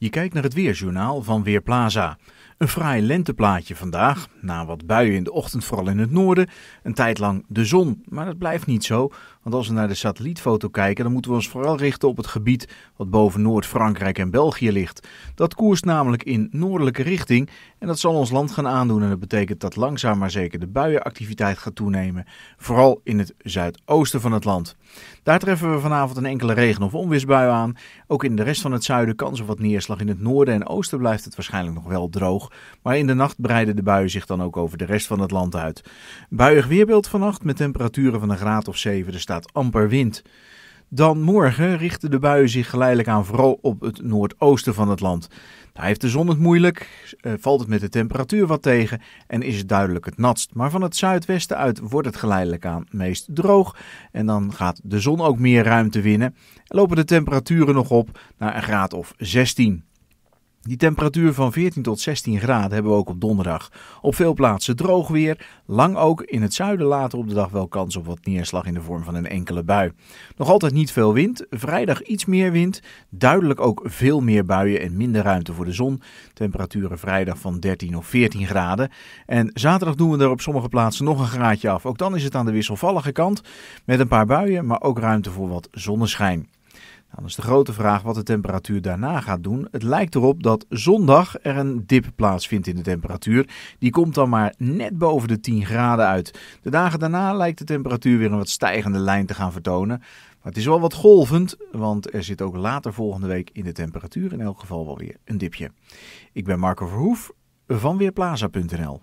Je kijkt naar het weerjournaal van Weerplaza. Een fraai lenteplaatje vandaag, na wat buien in de ochtend vooral in het noorden, een tijd lang de zon, maar dat blijft niet zo, want als we naar de satellietfoto kijken, dan moeten we ons vooral richten op het gebied wat boven Noord-Frankrijk en België ligt. Dat koerst namelijk in noordelijke richting en dat zal ons land gaan aandoen en dat betekent dat langzaam maar zeker de buienactiviteit gaat toenemen, vooral in het zuidoosten van het land. Daar treffen we vanavond een enkele regen- of onweersbui aan. Ook in de rest van het zuiden kans op wat neerslag. In het noorden en oosten blijft het waarschijnlijk nog wel droog, maar in de nacht breiden de buien zich dan ook over de rest van het land uit. Buiig weerbeeld vannacht met temperaturen van een graad of 7, er staat amper wind. Dan morgen richten de buien zich geleidelijk aan vooral op het noordoosten van het land. Daar heeft de zon het moeilijk, eh, valt het met de temperatuur wat tegen en is het duidelijk het natst. Maar van het zuidwesten uit wordt het geleidelijk aan meest droog en dan gaat de zon ook meer ruimte winnen. En lopen de temperaturen nog op naar een graad of 16. Die temperatuur van 14 tot 16 graden hebben we ook op donderdag. Op veel plaatsen droog weer, lang ook in het zuiden later op de dag wel kans op wat neerslag in de vorm van een enkele bui. Nog altijd niet veel wind, vrijdag iets meer wind, duidelijk ook veel meer buien en minder ruimte voor de zon. Temperaturen vrijdag van 13 of 14 graden. En zaterdag doen we er op sommige plaatsen nog een graadje af. Ook dan is het aan de wisselvallige kant met een paar buien, maar ook ruimte voor wat zonneschijn. Nou, dan is de grote vraag wat de temperatuur daarna gaat doen. Het lijkt erop dat zondag er een dip plaatsvindt in de temperatuur. Die komt dan maar net boven de 10 graden uit. De dagen daarna lijkt de temperatuur weer een wat stijgende lijn te gaan vertonen. Maar het is wel wat golvend, want er zit ook later volgende week in de temperatuur in elk geval wel weer een dipje. Ik ben Marco Verhoef van Weerplaza.nl